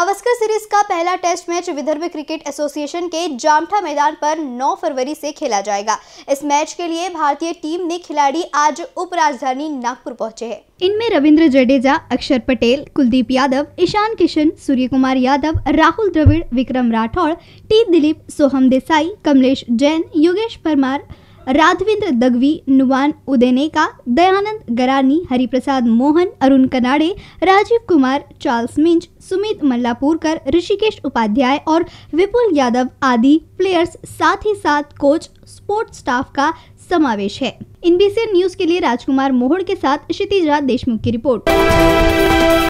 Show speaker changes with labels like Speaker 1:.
Speaker 1: Gavaskar series का पहला test match Vidarbha cricket association के जामठा मैदान पर 9 फरवरी से खेला जाएगा इस मैच के लिए भारतीय टीम ने खिलाड़ी आज उप राजधानी नागपुर पहुंचे हैं इनमें Ravindra Jadeja Axar Patel Kuldeep Yadav Ishan Kishan Surya Kumar Yadav Rahul Dravid Vikram Rathour T Dilip Soham Desai Kamlesh Jain Yogesh Parmar Raghavendra Dvgi Nuwan Udeneke Dayanand Garani Hariprasad Mohan Arun Kanade Rajeev Kumar Charles Minch Sumit Mallapurkar Rishikesh Upadhyay और विपुल यादव आदि प्लेयर्स साथ ही साथ कोच स्पोर्ट्स स्टाफ का समावेश है इनबीसी न्यूज के लिए राजकुमार मोहड़ के साथ क्षितिजा देशमुख की रिपोर्ट